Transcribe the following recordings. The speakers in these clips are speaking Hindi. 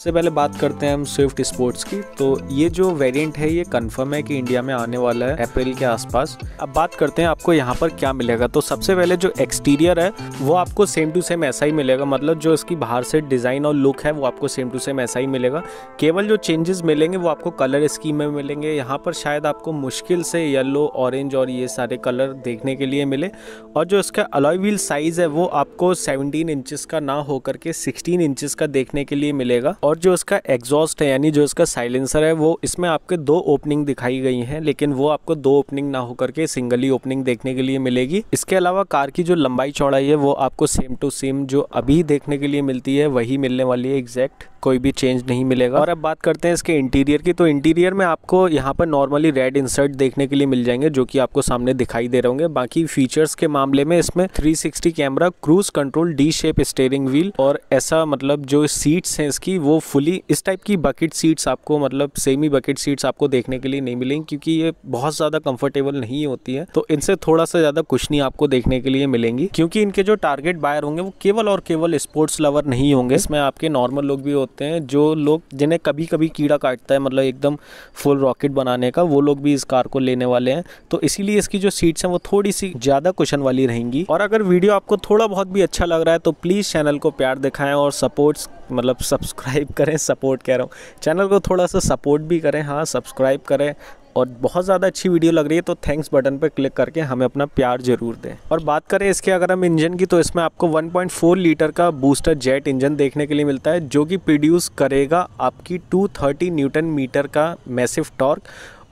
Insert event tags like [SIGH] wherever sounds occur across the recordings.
सबसे पहले बात करते हैं हम स्विफ्ट स्पोर्ट्स की तो ये जो वेरिएंट है ये कंफर्म है कि इंडिया में आने वाला है अप्रैल के आसपास अब बात करते हैं आपको यहाँ पर क्या मिलेगा तो सबसे पहले जो एक्सटीरियर है वो आपको सेम टू सेम ऐसा ही मिलेगा मतलब जो इसकी बाहर से डिज़ाइन और लुक है वो आपको सेम टू सेम ऐसा ही मिलेगा केवल जो चेंजेस मिलेंगे वो आपको कलर स्कीम में मिलेंगे यहाँ पर शायद आपको मुश्किल से येलो ऑरेंज और ये सारे कलर देखने के लिए मिले और जो इसका अलॉय साइज़ है वो आपको सेवनटीन इंचज़ का ना होकर के सिक्सटीन इंचज़ का देखने के लिए मिलेगा और जो इसका एग्जॉस्ट है यानी जो इसका साइलेंसर है वो इसमें आपके दो ओपनिंग दिखाई गई हैं लेकिन वो आपको दो ओपनिंग ना होकर के सिंगली ओपनिंग देखने के लिए मिलेगी इसके अलावा कार की जो लंबाई चौड़ाई है वो आपको सेम टू सेम जो अभी देखने के लिए मिलती है वही मिलने वाली है एग्जैक्ट कोई भी चेंज नहीं मिलेगा और अब बात करते हैं इसके इंटीरियर की तो इंटीरियर में आपको यहाँ पर नॉर्मली रेड इंसर्ट देखने के लिए मिल जाएंगे जो कि आपको सामने दिखाई दे रहे होंगे बाकी फीचर्स के मामले में इसमें 360 camera cruise control D shape steering wheel और ऐसा मतलब जो सीट्स हैं इसकी वो फुली इस टाइप की बकेट सीट्स आपको मतलब सेमी बकेट सीट्स आपको देखने के लिए नहीं मिलेंगी क्योंकि ये बहुत ज़्यादा कंफर्टेबल नहीं होती है तो इनसे थोड़ा सा ज़्यादा कुछ नहीं आपको देखने के लिए मिलेंगी क्योंकि इनके जो टारगेट बायर होंगे वो केवल और केवल स्पोर्ट्स लवर नहीं होंगे इसमें आपके नॉर्मल लोग भी होते होते हैं जो लोग जिन्हें कभी कभी कीड़ा काटता है मतलब एकदम फुल रॉकेट बनाने का वो लोग भी इस कार को लेने वाले हैं तो इसीलिए इसकी जो सीट्स हैं वो थोड़ी सी ज़्यादा कुशन वाली रहेंगी और अगर वीडियो आपको थोड़ा बहुत भी अच्छा लग रहा है तो प्लीज़ चैनल को प्यार दिखाएँ और सपोर्ट्स मतलब सब्सक्राइब [LAUGHS] करें सपोर्ट कह रहा हूँ चैनल को थोड़ा सा सपोर्ट भी करें हाँ सब्सक्राइब करें और बहुत ज़्यादा अच्छी वीडियो लग रही है तो थैंक्स बटन पर क्लिक करके हमें अपना प्यार जरूर दें और बात करें इसके अगर हम इंजन की तो इसमें आपको 1.4 लीटर का बूस्टर जेट इंजन देखने के लिए मिलता है जो कि प्रोड्यूस करेगा आपकी 230 न्यूटन मीटर का मैसिव टॉर्क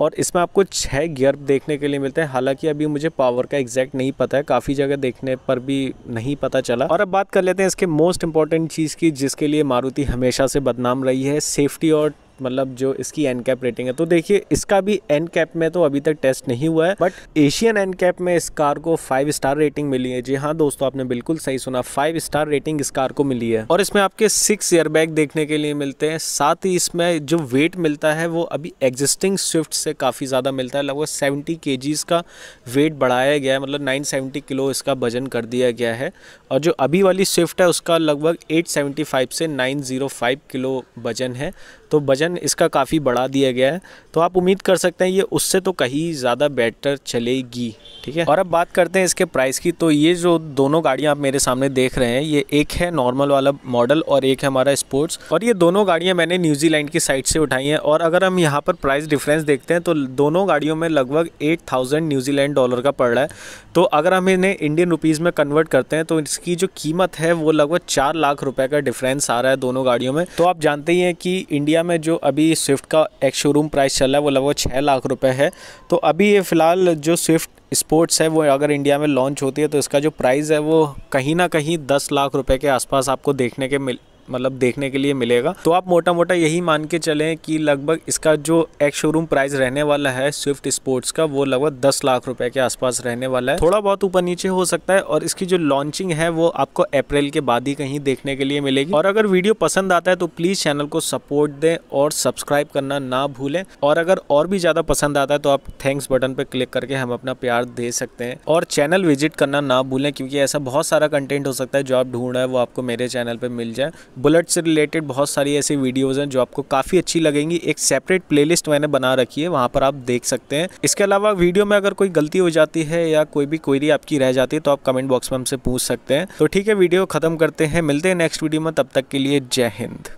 और इसमें आपको छः गियर देखने के लिए मिलते हैं हालांकि अभी मुझे पावर का एग्जैक्ट नहीं पता है काफ़ी जगह देखने पर भी नहीं पता चला और अब बात कर लेते हैं इसके मोस्ट इंपॉर्टेंट चीज़ की जिसके लिए मारुति हमेशा से बदनाम रही है सेफ्टी और मतलब जो इसकी एन कैप रेटिंग है तो देखिए इसका भी एन कैप में तो अभी तक टेस्ट नहीं हुआ है बट एशियन एन कैप में इस कार को फाइव स्टार रेटिंग मिली है जी हाँ दोस्तों आपने बिल्कुल सही सुना फाइव स्टार रेटिंग इस कार को मिली है और इसमें आपके सिक्स एयरबैग देखने के लिए मिलते हैं साथ ही इसमें जो वेट मिलता है वो अभी एग्जिस्टिंग स्विफ्ट से काफ़ी ज़्यादा मिलता है लगभग सेवेंटी के का वेट बढ़ाया गया है मतलब नाइन किलो इसका वजन कर दिया गया है और जो अभी वाली स्विफ्ट है उसका लगभग एट से नाइन किलो वजन है तो वजन इसका काफ़ी बढ़ा दिया गया है तो आप उम्मीद कर सकते हैं ये उससे तो कहीं ज़्यादा बेटर चलेगी ठीक है और अब बात करते हैं इसके प्राइस की तो ये जो दोनों गाड़ियां आप मेरे सामने देख रहे हैं ये एक है नॉर्मल वाला मॉडल और एक है हमारा स्पोर्ट्स और ये दोनों गाड़ियां मैंने न्यूजीलैंड की साइड से उठाई हैं और अगर हम यहाँ पर प्राइस डिफरेंस देखते हैं तो दोनों गाड़ियों में लगभग एट थाउजेंड न्यूजीलैंड डॉलर का पड़ रहा है तो अगर हम इन्हें इंडियन रुपीज़ में कन्वर्ट करते हैं तो इसकी जो कीमत है वो लगभग चार लाख रुपये का डिफरेंस आ रहा है दोनों गाड़ियों में तो आप जानते ही हैं कि इंडिया इंडिया में जो अभी स्विफ्ट का एक शोरूम प्राइस चल रहा है वो लगभग छः लाख रुपए है तो अभी ये फ़िलहाल जो स्विफ्ट स्पोर्ट्स है वो अगर इंडिया में लॉन्च होती है तो इसका जो प्राइस है वो कहीं ना कहीं दस लाख रुपए के आसपास आपको देखने के मिल मतलब देखने के लिए मिलेगा तो आप मोटा मोटा यही मान के चलें कि लगभग इसका जो एक्स शोरूम प्राइस रहने वाला है स्विफ्ट स्पोर्ट्स का वो लगभग दस लाख रुपए के आसपास रहने वाला है थोड़ा बहुत ऊपर नीचे हो सकता है और इसकी जो लॉन्चिंग है वो आपको अप्रैल के बाद ही कहीं देखने के लिए मिलेगी और अगर वीडियो पसंद आता है तो प्लीज़ चैनल को सपोर्ट दें और सब्सक्राइब करना ना भूलें और अगर और भी ज़्यादा पसंद आता है तो आप थैंक्स बटन पर क्लिक करके हम अपना प्यार दे सकते हैं और चैनल विजिट करना ना भूलें क्योंकि ऐसा बहुत सारा कंटेंट हो सकता है जो आप ढूंढ रहे हैं वो आपको मेरे चैनल पर मिल जाए बुलेट से रिलेटेड बहुत सारी ऐसी वीडियोज़ हैं जो आपको काफ़ी अच्छी लगेंगी एक सेपरेट प्लेलिस्ट मैंने बना रखी है वहाँ पर आप देख सकते हैं इसके अलावा वीडियो में अगर कोई गलती हो जाती है या कोई भी क्वेरी आपकी रह जाती है तो आप कमेंट बॉक्स में हमसे पूछ सकते हैं तो ठीक है वीडियो ख़त्म करते हैं मिलते हैं नेक्स्ट वीडियो में तब तक के लिए जय हिंद